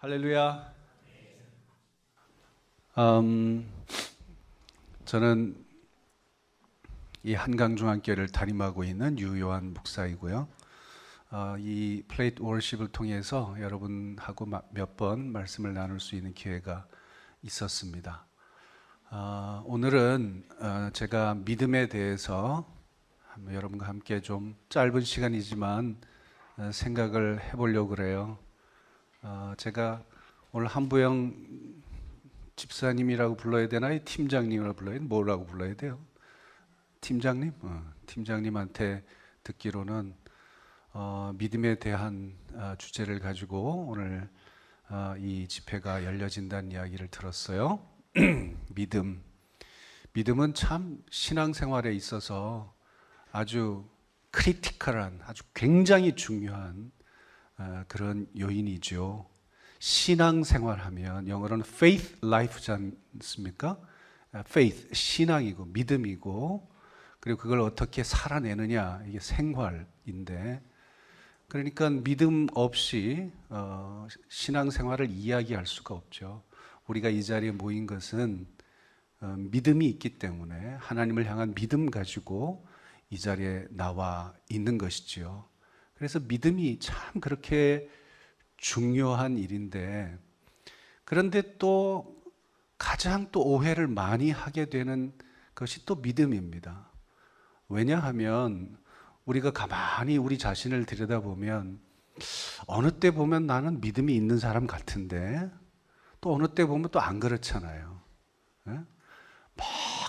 할렐루야. 음, 저는 이 한강중앙교회를 담임하고 있는 유요한 목사이고요. 어, 이 플레이트 월십을 통해서 여러분하고 몇 번 말씀을 나눌 수 있는 기회가 있었습니다. 어, 오늘은 어, 제가 믿음에 대해서 여러분과 함께 좀 짧은 시간이지만 어, 생각을 해보려고 그래요. 어, 제가 오늘 한부영 집사님이라고 불러야 되나 이팀장님이 불러야 되나 뭐라고 불러야 돼요? 팀장님? 어, 팀장님한테 듣기로는 어, 믿음에 대한 어, 주제를 가지고 오늘 어, 이 집회가 열려진다는 이야기를 들었어요. 믿음. 믿음은 참 신앙생활에 있어서 아주 크리티컬한 아주 굉장히 중요한 아, 그런 요인이죠. 신앙생활하면 영어로는 faith life지 않습니까? 아, faith 신앙이고 믿음이고 그리고 그걸 어떻게 살아내느냐 이게 생활인데 그러니까 믿음 없이 어, 신앙생활을 이야기할 수가 없죠. 우리가 이 자리에 모인 것은 어, 믿음이 있기 때문에 하나님을 향한 믿음 가지고 이 자리에 나와 있는 것이지요. 그래서 믿음이 참 그렇게 중요한 일인데 그런데 또 가장 또 오해를 많이 하게 되는 것이 또 믿음입니다. 왜냐하면 우리가 가만히 우리 자신을 들여다보면 어느 때 보면 나는 믿음이 있는 사람 같은데 또 어느 때 보면 또 안 그렇잖아요. 예? 막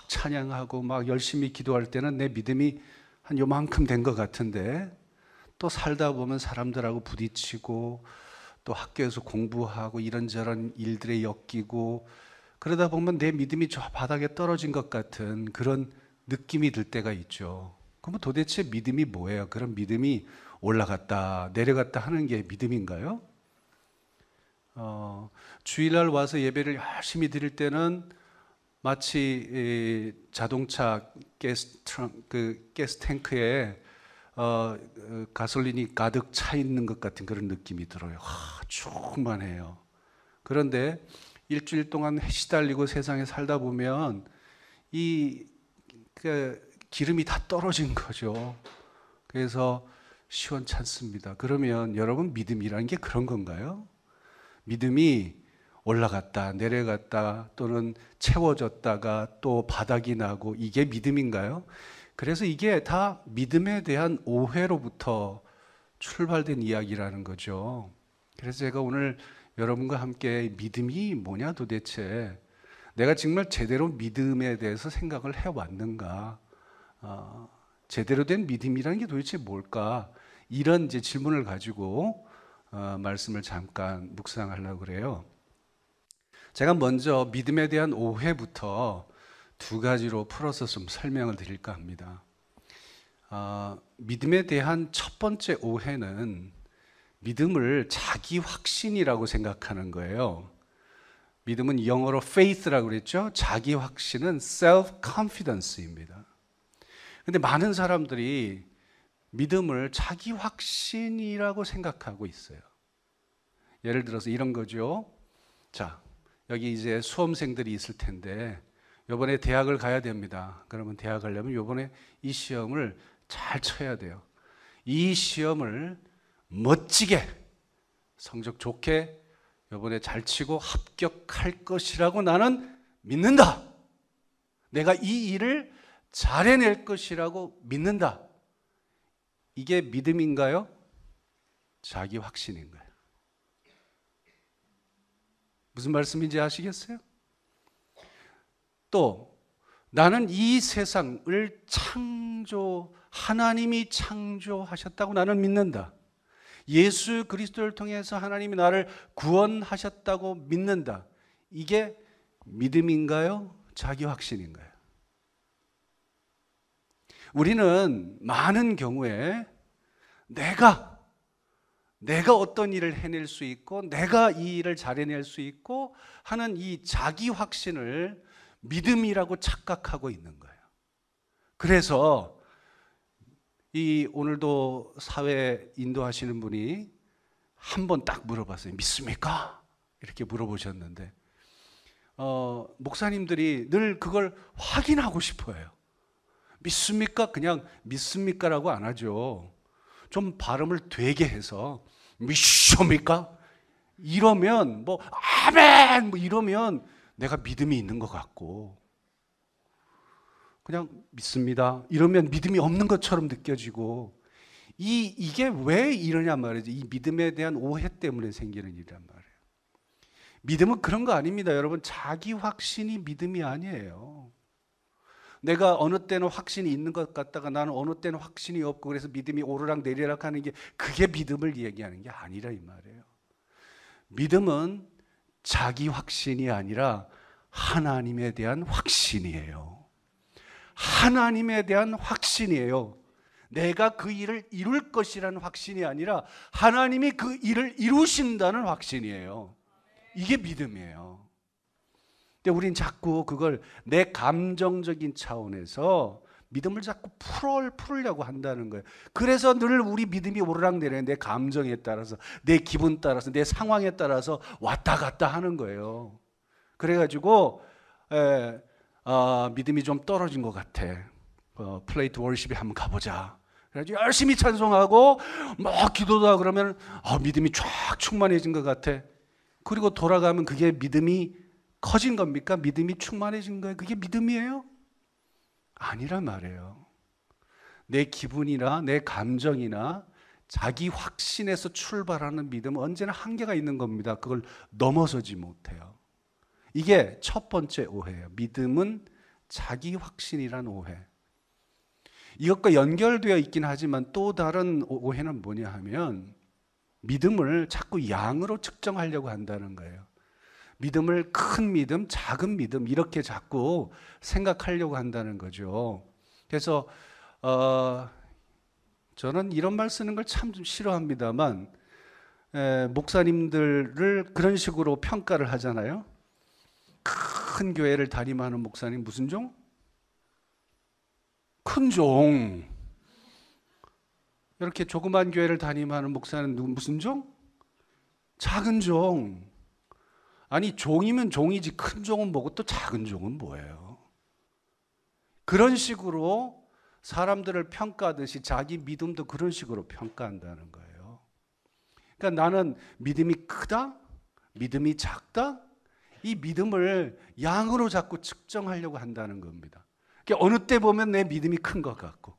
찬양하고 막 열심히 기도할 때는 내 믿음이 한 요만큼 된 것 같은데 또 살다 보면 사람들하고 부딪히고 또 학교에서 공부하고 이런저런 일들에 엮이고 그러다 보면 내 믿음이 저 바닥에 떨어진 것 같은 그런 느낌이 들 때가 있죠. 그럼 도대체 믿음이 뭐예요? 그런 믿음이 올라갔다 내려갔다 하는 게 믿음인가요? 어, 주일날 와서 예배를 열심히 드릴 때는 마치 자동차 가스, 트렁, 그 가스 탱크에 어, 그 가솔린이 가득 차 있는 것 같은 그런 느낌이 들어요. 아, 충만해요. 그런데 일주일 동안 시달리고 세상에 살다 보면 이 그, 기름이 다 떨어진 거죠. 그래서 시원찮습니다. 그러면 여러분 믿음이라는 게 그런 건가요? 믿음이 올라갔다, 내려갔다, 또는 채워졌다가 또 바닥이 나고 이게 믿음인가요? 그래서 이게 다 믿음에 대한 오해로부터 출발된 이야기라는 거죠. 그래서 제가 오늘 여러분과 함께 믿음이 뭐냐 도대체 내가 정말 제대로 믿음에 대해서 생각을 해왔는가 어, 제대로 된 믿음이라는 게 도대체 뭘까 이런 이제 질문을 가지고 어, 말씀을 잠깐 묵상하려고 그래요. 제가 먼저 믿음에 대한 오해부터 두 가지로 풀어서 좀 설명을 드릴까 합니다. 아, 믿음에 대한 첫 번째 오해는 믿음을 자기 확신이라고 생각하는 거예요. 믿음은 영어로 faith라고 그랬죠. 자기 확신은 self confidence입니다. 근데 많은 사람들이 믿음을 자기 확신이라고 생각하고 있어요. 예를 들어서 이런 거죠. 자, 여기 이제 수험생들이 있을 텐데 요번에 대학을 가야 됩니다. 그러면 대학 가려면 요번에 이 시험을 잘 쳐야 돼요. 이 시험을 멋지게 성적 좋게 요번에 잘 치고 합격할 것이라고 나는 믿는다. 내가 이 일을 잘해낼 것이라고 믿는다. 이게 믿음인가요? 자기 확신인가요? 무슨 말씀인지 아시겠어요? 또 나는 이 세상을 창조 하나님이 창조하셨다고 나는 믿는다. 예수 그리스도를 통해서 하나님이 나를 구원하셨다고 믿는다. 이게 믿음인가요? 자기 확신인가요? 우리는 많은 경우에 내가 내가 어떤 일을 해낼 수 있고 내가 이 일을 잘해낼 수 있고 하는 이 자기 확신을 믿음이라고 착각하고 있는 거예요. 그래서 이 오늘도 사회 인도하시는 분이 한 번 딱 물어봤어요. 믿습니까? 이렇게 물어보셨는데 어, 목사님들이 늘 그걸 확인하고 싶어요. 믿습니까? 그냥 믿습니까라고 안 하죠. 좀 발음을 되게 해서 믿습니까? 이러면 뭐 아멘 뭐 이러면 내가 믿음이 있는 것 같고 그냥 믿습니다. 이러면 믿음이 없는 것처럼 느껴지고 이 이게 왜 이러냐 말이죠. 이 믿음에 대한 오해 때문에 생기는 일이란 말이에요. 믿음은 그런 거 아닙니다. 여러분 자기 확신이 믿음이 아니에요. 내가 어느 때는 확신이 있는 것 같다가 나는 어느 때는 확신이 없고 그래서 믿음이 오르락 내리락 하는 게 그게 믿음을 얘기하는 게 아니라 이 말이에요. 믿음은 자기 확신이 아니라 하나님에 대한 확신이에요. 하나님에 대한 확신이에요. 내가 그 일을 이룰 것이라는 확신이 아니라 하나님이 그 일을 이루신다는 확신이에요. 이게 믿음이에요. 근데 우린 자꾸 그걸 내 감정적인 차원에서 믿음을 자꾸 풀어 풀려고 한다는 거예요. 그래서 늘 우리 믿음이 오르락내리는데 감정에 따라서 내 기분 따라서 내 상황에 따라서 왔다 갔다 하는 거예요. 그래가지고 에, 예, 어, 아, 믿음이 좀 떨어진 것 같아. 어, 플레이트 월십에 한번 가보자. 그래가지고 열심히 찬송하고 막 기도도 하고 그러면 어, 믿음이 쫙 충만해진 것 같아. 그리고 돌아가면 그게 믿음이 커진 겁니까? 믿음이 충만해진 거예요. 그게 믿음이에요? 아니란 말이에요. 내 기분이나 내 감정이나 자기 확신에서 출발하는 믿음은 언제나 한계가 있는 겁니다. 그걸 넘어서지 못해요. 이게 첫 번째 오해예요. 믿음은 자기 확신이란 오해. 이것과 연결되어 있긴 하지만 또 다른 오해는 뭐냐 하면 믿음을 자꾸 양으로 측정하려고 한다는 거예요. 믿음을 큰 믿음, 작은 믿음 이렇게 자꾸 생각하려고 한다는 거죠. 그래서 어, 저는 이런 말 쓰는 걸 참 싫어합니다만 에, 목사님들을 그런 식으로 평가를 하잖아요. 큰 교회를 다림하는 목사님 무슨 종? 큰 종. 이렇게 조그만 교회를 다림하는 목사는 무슨 종? 작은 종. 아니 종이면 종이지 큰 종은 뭐고 또 작은 종은 뭐예요? 그런 식으로 사람들을 평가하듯이 자기 믿음도 그런 식으로 평가한다는 거예요. 그러니까 나는 믿음이 크다, 믿음이 작다, 이 믿음을 양으로 자꾸 측정하려고 한다는 겁니다. 그러니까 어느 때 보면 내 믿음이 큰 것 같고,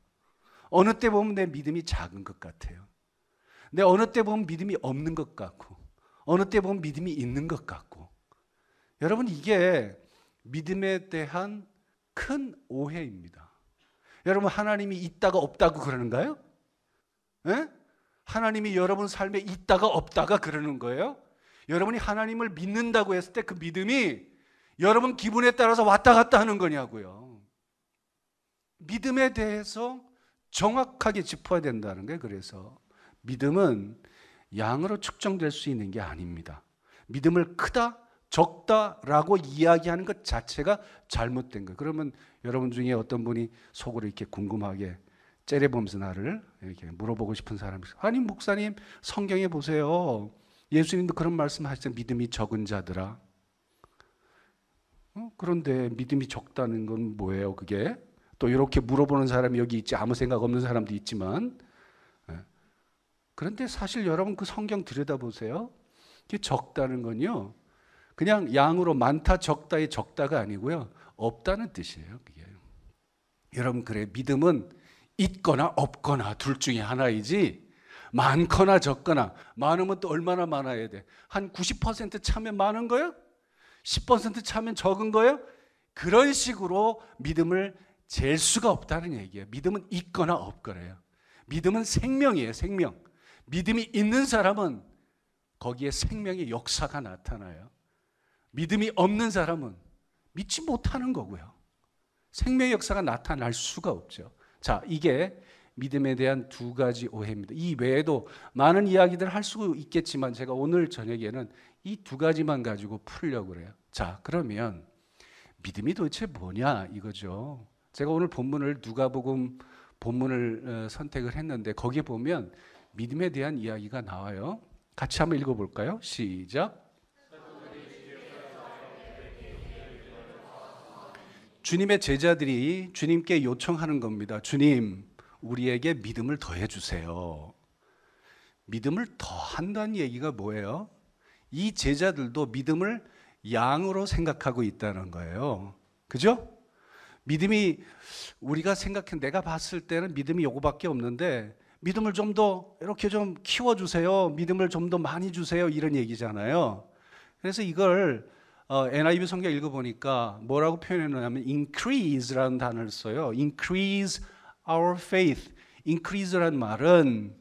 어느 때 보면 내 믿음이 작은 것 같아요. 내 어느 때 보면 믿음이 없는 것 같고, 어느 때 보면 믿음이 있는 것 같고. 여러분 이게 믿음에 대한 큰 오해입니다. 여러분 하나님이 있다가 없다고 그러는가요? 에? 예? 하나님이 여러분 삶에 있다가 없다가 그러는 거예요? 여러분이 하나님을 믿는다고 했을 때 그 믿음이 여러분 기분에 따라서 왔다 갔다 하는 거냐고요. 믿음에 대해서 정확하게 짚어야 된다는 게 그래서 믿음은 양으로 측정될 수 있는 게 아닙니다. 믿음을 크다 적다라고 이야기하는 것 자체가 잘못된 거예요. 그러면 여러분 중에 어떤 분이 속으로 이렇게 궁금하게 째려보면서 나를 이렇게 물어보고 싶은 사람이 있어요. 아니 목사님 성경에 보세요. 예수님도 그런 말씀하시죠. 믿음이 적은 자들아. 어? 그런데 믿음이 적다는 건 뭐예요? 그게 또 이렇게 물어보는 사람이 여기 있지 아무 생각 없는 사람도 있지만 예. 그런데 사실 여러분 그 성경 들여다보세요. 이게 적다는 건요. 그냥 양으로 많다 적다의 적다가 아니고요. 없다는 뜻이에요. 그게. 여러분 그래 믿음은 있거나 없거나 둘 중에 하나이지 많거나 적거나 많으면 또 얼마나 많아야 돼? 한 90% 차면 많은 거예요? 10% 차면 적은 거예요? 그런 식으로 믿음을 잴 수가 없다는 얘기예요. 믿음은 있거나 없거나요. 믿음은 생명이에요, 생명. 믿음이 있는 사람은 거기에 생명의 역사가 나타나요. 믿음이 없는 사람은 믿지 못하는 거고요. 생명의 역사가 나타날 수가 없죠. 자, 이게 믿음에 대한 두 가지 오해입니다. 이 외에도 많은 이야기들할 수 있겠지만 제가 오늘 저녁에는 이 두 가지만 가지고 풀려고 그래요. 자, 그러면 믿음이 도대체 뭐냐 이거죠. 제가 오늘 본문을 누가복음 본문을 어, 선택을 했는데 거기에 보면 믿음에 대한 이야기가 나와요. 같이 한번 읽어 볼까요? 시작. 주님의 제자들이 주님께 요청하는 겁니다. 주님, 우리에게 믿음을 더해 주세요. 믿음을 더한다는 얘기가 뭐예요? 이 제자들도 믿음을 양으로 생각하고 있다는 거예요. 그죠? 믿음이 우리가 생각해 내가 봤을 때는 믿음이 요거밖에 없는데 믿음을 좀 더 이렇게 좀 키워 주세요. 믿음을 좀 더 많이 주세요. 이런 얘기잖아요. 그래서 이걸 어, NIV 성경 읽어보니까 뭐라고 표현했냐면 increase라는 단어를 써요. increase our faith. increase란 말은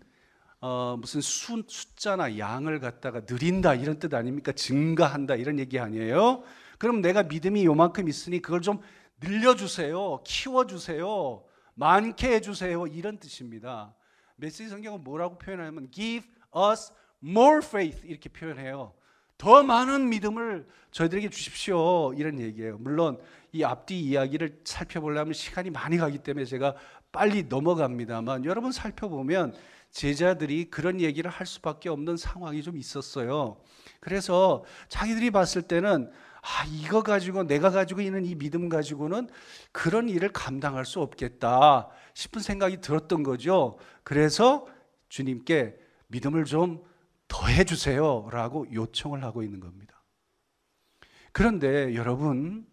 어, 무슨 수, 숫자나 양을 갖다가 늘린다 이런 뜻 아닙니까? 증가한다 이런 얘기 아니에요? 그럼 내가 믿음이 요만큼 있으니 그걸 좀 늘려주세요. 키워주세요. 많게 해주세요. 이런 뜻입니다. 메시지 성경은 뭐라고 표현하냐면 give us more faith 이렇게 표현해요. 더 많은 믿음을 저희들에게 주십시오. 이런 얘기예요. 물론 이 앞뒤 이야기를 살펴보려면 시간이 많이 가기 때문에 제가 빨리 넘어갑니다만 여러분 살펴보면 제자들이 그런 얘기를 할 수밖에 없는 상황이 좀 있었어요. 그래서 자기들이 봤을 때는 아, 이거 가지고 내가 가지고 있는 이 믿음 가지고는 그런 일을 감당할 수 없겠다 싶은 생각이 들었던 거죠. 그래서 주님께 믿음을 좀 더해 주세요라고 요청을 하고 있는 겁니다. 그런데 여러분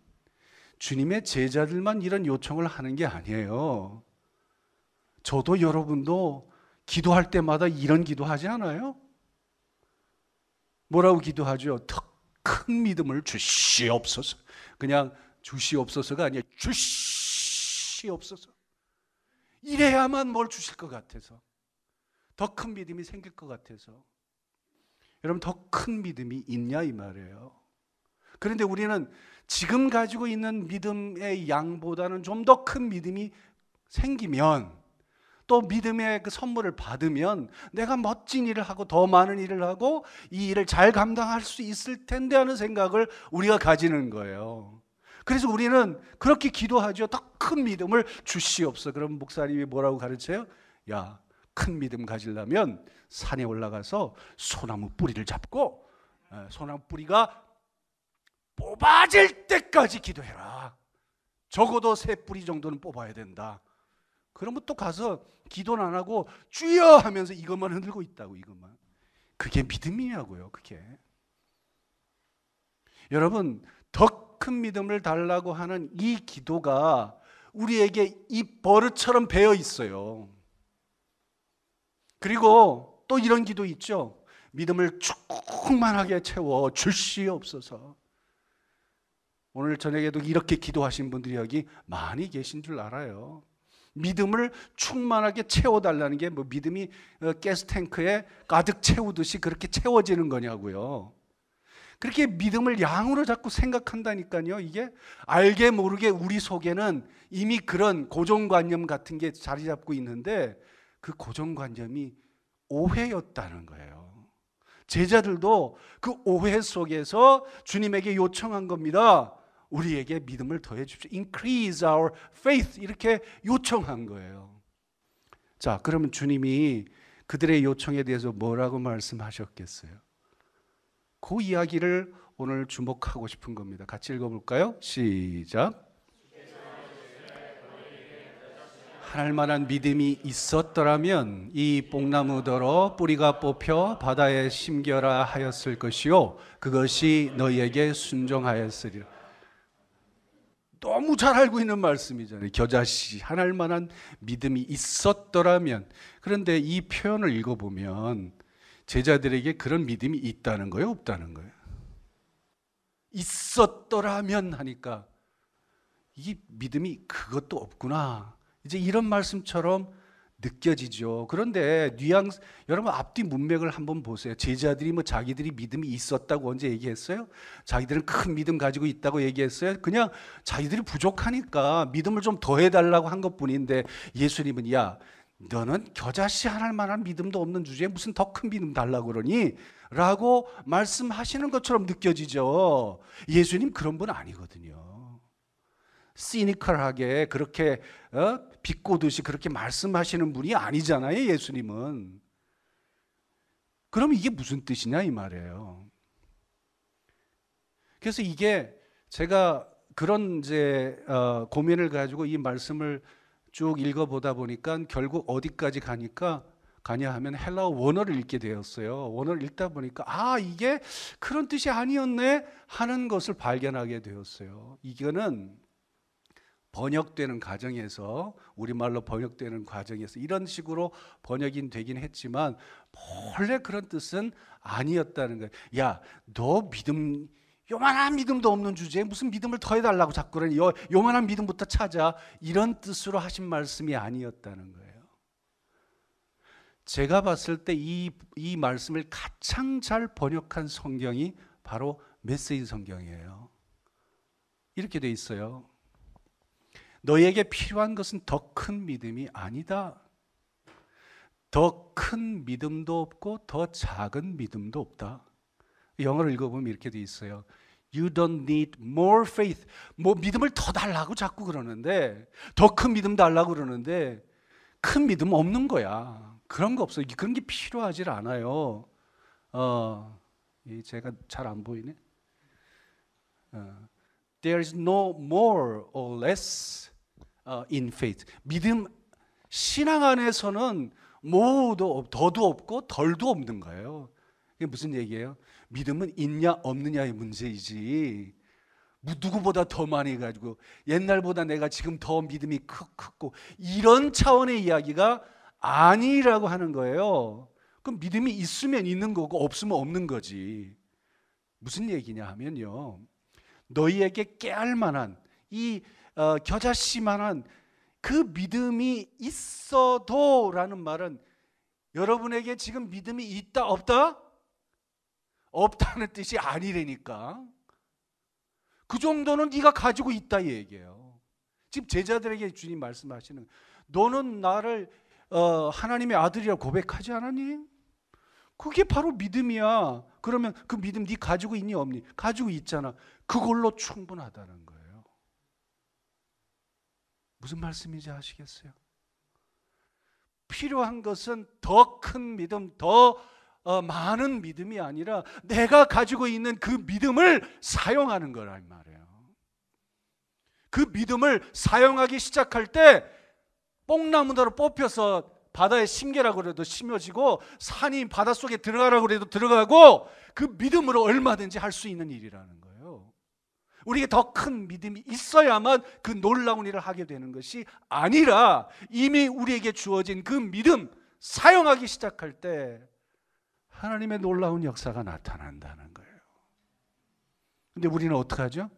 주님의 제자들만 이런 요청을 하는 게 아니에요. 저도 여러분도 기도할 때마다 이런 기도하지 않아요? 뭐라고 기도하죠? 큰 믿음을 주시옵소서. 그냥 주시옵소서가 아니라 주시옵소서. 이래야만 뭘 주실 것 같아서. 더 큰 믿음이 생길 것 같아서. 여러분 더 큰 믿음이 있냐 이 말이에요. 그런데 우리는 지금 가지고 있는 믿음의 양보다는 좀 더 큰 믿음이 생기면 또 믿음의 그 선물을 받으면 내가 멋진 일을 하고 더 많은 일을 하고 이 일을 잘 감당할 수 있을 텐데 하는 생각을 우리가 가지는 거예요. 그래서 우리는 그렇게 기도하죠. 더 큰 믿음을 주시옵소. 그럼 목사님이 뭐라고 가르쳐요? 야, 큰 믿음 가지려면 산에 올라가서 소나무 뿌리를 잡고 어, 소나무 뿌리가 뽑아질 때까지 기도해라. 적어도 세 뿌리 정도는 뽑아야 된다. 그러면 또 가서 기도는 안 하고 주여 하면서 이것만 흔들고 있다고 이것만. 그게 믿음이냐고요. 그게. 여러분 더 큰 믿음을 달라고 하는 이 기도가 우리에게 이 버릇처럼 배어 있어요. 그리고 또 이런 기도 있죠. 믿음을 충만하게 채워 주시옵소서. 오늘 저녁에도 이렇게 기도하신 분들이 여기 많이 계신 줄 알아요. 믿음을 충만하게 채워달라는 게 뭐 믿음이 어, 가스탱크에 가득 채우듯이 그렇게 채워지는 거냐고요. 그렇게 믿음을 양으로 자꾸 생각한다니까요. 이게 알게 모르게 우리 속에는 이미 그런 고정관념 같은 게 자리 잡고 있는데 그 고정관념이 오해였다는 거예요. 제자들도 그 오해 속에서 주님에게 요청한 겁니다. 우리에게 믿음을 더해 주십시오. Increase our faith 이렇게 요청한 거예요. 자, 그러면 주님이 그들의 요청에 대해서 뭐라고 말씀하셨겠어요? 그 이야기를 오늘 주목하고 싶은 겁니다. 같이 읽어볼까요? 시작. 할 만한 믿음이 있었더라면 이 뽕나무더러 뿌리가 뽑혀 바다에 심겨라 하였을 것이요 그것이 너희에게 순종하였으리라. 너무 잘 알고 있는 말씀이잖아요. 겨자씨 하 만한 믿음이 있었더라면 그런데 이 표현을 읽어 보면 제자들에게 그런 믿음이 있다는 거예요, 없다는 거예요. 있었더라면 하니까 이 믿음이 그것도 없구나. 이제 이런 말씀처럼 느껴지죠. 그런데 뉘앙스 여러분 앞뒤 문맥을 한번 보세요. 제자들이 뭐 자기들이 믿음이 있었다고 언제 얘기했어요? 자기들은 큰 믿음 가지고 있다고 얘기했어요. 그냥 자기들이 부족하니까 믿음을 좀 더해 달라고 한 것뿐인데 예수님은 야, 너는 겨자씨 하나 만한 믿음도 없는 주제에 무슨 더 큰 믿음 달라고 그러니? 라고 말씀하시는 것처럼 느껴지죠. 예수님 그런 분 아니거든요. 시니컬하게 그렇게 어? 비꼬듯이 그렇게 말씀하시는 분이 아니잖아요. 예수님은. 그럼 이게 무슨 뜻이냐 이 말이에요. 그래서 이게 제가 그런 이제 어, 고민을 가지고 이 말씀을 쭉 읽어보다 보니까 결국 어디까지 가니까 가냐 하면 헬라어 원어를 읽게 되었어요. 원어를 읽다 보니까 아 이게 그런 뜻이 아니었네 하는 것을 발견하게 되었어요. 이거는 번역되는 과정에서 우리말로 번역되는 과정에서 이런 식으로 번역이 되긴 했지만 원래 그런 뜻은 아니었다는 거예요. 야, 너 믿음 요만한 믿음도 없는 주제에 무슨 믿음을 더해달라고 자꾸 그러니 요, 요만한 믿음부터 찾아 이런 뜻으로 하신 말씀이 아니었다는 거예요. 제가 봤을 때 이 이 말씀을 가장 잘 번역한 성경이 바로 메시지 성경이에요. 이렇게 돼 있어요. 너에게 필요한 것은 더 큰 믿음이 아니다. 더 큰 믿음도 없고 더 작은 믿음도 없다. 영어를 읽어보면 이렇게 돼 있어요. You don't need more faith. 뭐 믿음을 더 달라고 자꾸 그러는데 더 큰 믿음 달라고 그러는데 큰 믿음 없는 거야. 그런 거 없어. 그런 게 필요하질 않아요. 어, 제가 잘 안 보이네. 어, There's no more or less. 어, in faith. 믿음 신앙 안에서는 모두 더도 없고 덜도 없는 거예요. 이게 무슨 얘기예요? 믿음은 있냐 없느냐의 문제이지. 뭐 누구보다 더 많이 가지고 옛날보다 내가 지금 더 믿음이 크, 크고 이런 차원의 이야기가 아니라고 하는 거예요. 그럼 믿음이 있으면 있는 거고 없으면 없는 거지. 무슨 얘기냐 하면요. 너희에게 깨알 만한 이 어, 겨자씨만한 그 믿음이 있어도라는 말은 여러분에게 지금 믿음이 있다 없다 없다는 뜻이 아니래니까 그 정도는 네가 가지고 있다 얘기예요. 지금 제자들에게 주님 말씀하시는 너는 나를 어, 하나님의 아들이라고 고백하지 않았니? 그게 바로 믿음이야. 그러면 그 믿음 네 가지고 있니 없니? 가지고 있잖아. 그걸로 충분하다는 거예요. 무슨 말씀인지 아시겠어요? 필요한 것은 더 큰 믿음, 더 어, 많은 믿음이 아니라 내가 가지고 있는 그 믿음을 사용하는 거란 말이에요. 그 믿음을 사용하기 시작할 때 뽕나무로 뽑혀서 바다에 심겨라고 그도 심어지고 산이 바닷속에 들어가라고 그도 들어가고 그 믿음으로 얼마든지 할 수 있는 일이라는 우리에게 더 큰 믿음이 있어야만 그 놀라운 일을 하게 되는 것이 아니라 이미 우리에게 주어진 그 믿음 사용하기 시작할 때 하나님의 놀라운 역사가 나타난다는 거예요. 근데 우리는 어떻게 하죠?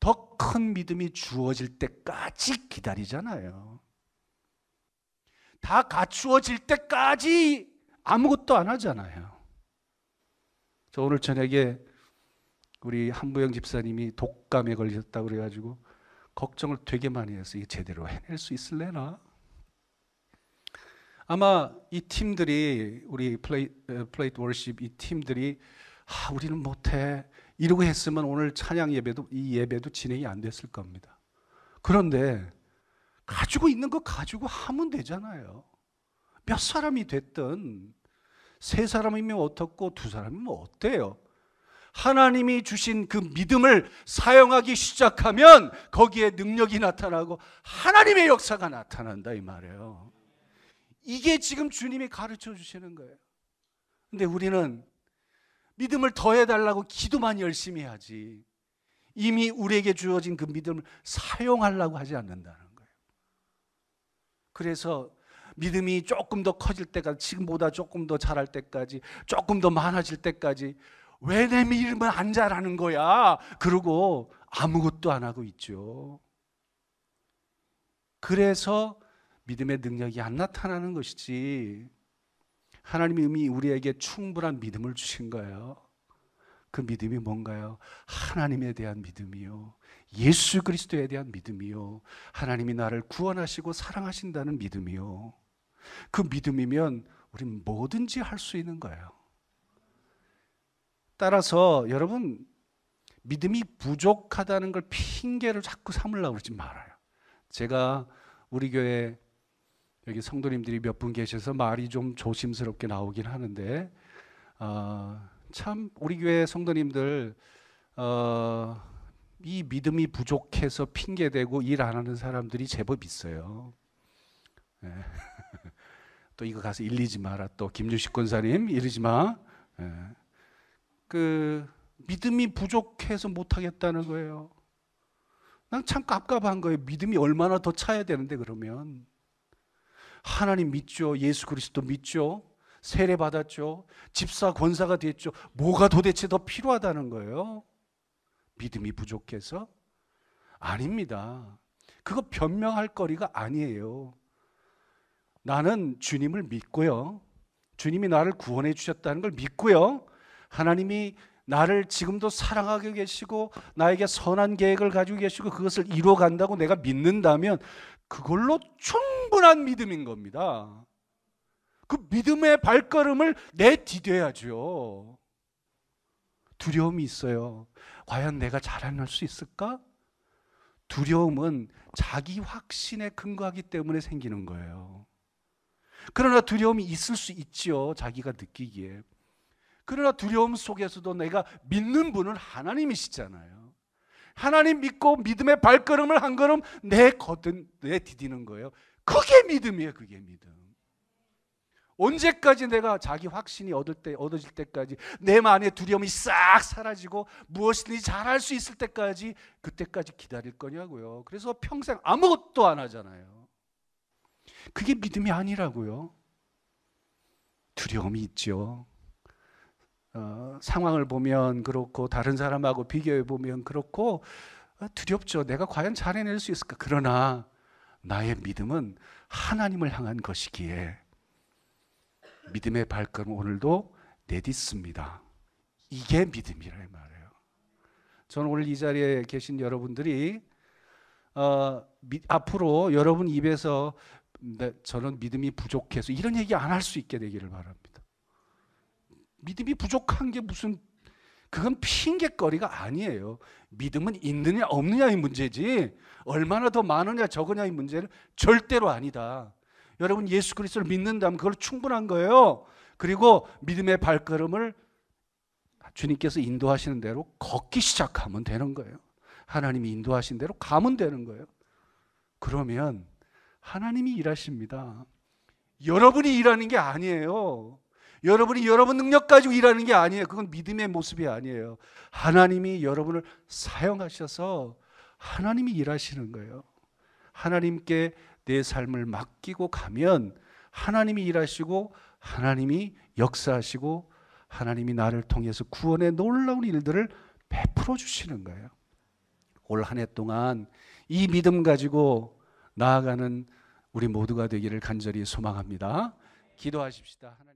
더 큰 믿음이 주어질 때까지 기다리잖아요. 다 갖추어질 때까지 아무것도 안 하잖아요. 저 오늘 저녁에 우리 한부영 집사님이 독감에 걸렸다 그래가지고 걱정을 되게 많이 해서 이게 제대로 해낼 수 있을래나? 아마 이 팀들이 우리 플레이, 어, 플레이트 월십 이 팀들이 아 우리는 못해 이러고 했으면 오늘 찬양 예배도 이 예배도 진행이 안 됐을 겁니다. 그런데 가지고 있는 거 가지고 하면 되잖아요. 몇 사람이 됐든 세 사람이면 어떻고 두 사람이면 어때요? 하나님이 주신 그 믿음을 사용하기 시작하면 거기에 능력이 나타나고 하나님의 역사가 나타난다 이 말이에요. 이게 지금 주님이 가르쳐 주시는 거예요. 근데 우리는 믿음을 더해 달라고 기도만 열심히 하지 이미 우리에게 주어진 그 믿음을 사용하려고 하지 않는다는 거예요. 그래서 믿음이 조금 더 커질 때까지 지금보다 조금 더 자랄 때까지 조금 더 많아질 때까지 왜 내밀면 안 자라는 거야? 그러고 아무것도 안 하고 있죠. 그래서 믿음의 능력이 안 나타나는 것이지. 하나님이 이미 우리에게 충분한 믿음을 주신 거예요. 그 믿음이 뭔가요? 하나님에 대한 믿음이요. 예수 그리스도에 대한 믿음이요. 하나님이 나를 구원하시고 사랑하신다는 믿음이요. 그 믿음이면 우린 뭐든지 할 수 있는 거예요. 따라서 여러분 믿음이 부족하다는 걸 핑계를 자꾸 삼으려고 그러지 말아요. 제가 우리 교회 여기 성도님들이 몇 분 계셔서 말이 좀 조심스럽게 나오긴 하는데 어, 참 우리 교회 성도님들 어, 이 믿음이 부족해서 핑계대고 일 안 하는 사람들이 제법 있어요. 네. 또 이거 가서 일리지 마라. 또 김유식 권사님 이러지 마. 네. 그 믿음이 부족해서 못하겠다는 거예요. 난 참 깝깝한 거예요. 믿음이 얼마나 더 차야 되는데 그러면 하나님 믿죠. 예수 그리스도 믿죠. 세례 받았죠. 집사 권사가 됐죠. 뭐가 도대체 더 필요하다는 거예요? 믿음이 부족해서? 아닙니다. 그거 변명할 거리가 아니에요. 나는 주님을 믿고요. 주님이 나를 구원해 주셨다는 걸 믿고요. 하나님이 나를 지금도 사랑하게 계시고 나에게 선한 계획을 가지고 계시고 그것을 이루어 간다고 내가 믿는다면 그걸로 충분한 믿음인 겁니다. 그 믿음의 발걸음을 내디뎌야죠. 두려움이 있어요. 과연 내가 잘할 수 있을까? 두려움은 자기 확신에 근거하기 때문에 생기는 거예요. 그러나 두려움이 있을 수 있지요. 자기가 느끼기에. 그러나 두려움 속에서도 내가 믿는 분은 하나님이시잖아요. 하나님 믿고 믿음의 발걸음을 한 걸음 내 거든 내 디디는 거예요. 그게 믿음이에요. 그게 믿음. 언제까지 내가 자기 확신이 얻을 때 얻어질 때까지 내 안에 두려움이 싹 사라지고 무엇이든지 잘할 수 있을 때까지 그때까지 기다릴 거냐고요. 그래서 평생 아무것도 안 하잖아요. 그게 믿음이 아니라고요. 두려움이 있죠. 어, 상황을 보면 그렇고 다른 사람하고 비교해 보면 그렇고 어, 두렵죠. 내가 과연 잘해낼 수 있을까? 그러나 나의 믿음은 하나님을 향한 것이기에 믿음의 발걸음 오늘도 내딛습니다. 이게 믿음이라 말이에요. 저는 오늘 이 자리에 계신 여러분들이 어, 미, 앞으로 여러분 입에서 네, 저는 믿음이 부족해서 이런 얘기 안 할 수 있게 되기를 바랍니다. 믿음이 부족한 게 무슨 그건 핑계거리가 아니에요. 믿음은 있느냐 없느냐의 문제지 얼마나 더 많으냐 적으냐의 문제는 절대로 아니다. 여러분 예수 그리스도를 믿는다면 그걸 충분한 거예요. 그리고 믿음의 발걸음을 주님께서 인도하시는 대로 걷기 시작하면 되는 거예요. 하나님이 인도하신 대로 가면 되는 거예요. 그러면 하나님이 일하십니다. 여러분이 일하는 게 아니에요. 여러분이 여러분 능력 가지고 일하는 게 아니에요. 그건 믿음의 모습이 아니에요. 하나님이 여러분을 사용하셔서 하나님이 일하시는 거예요. 하나님께 내 삶을 맡기고 가면 하나님이 일하시고 하나님이 역사하시고 하나님이 나를 통해서 구원의 놀라운 일들을 베풀어 주시는 거예요. 올 한 해 동안 이 믿음 가지고 나아가는 우리 모두가 되기를 간절히 소망합니다. 기도하십시다.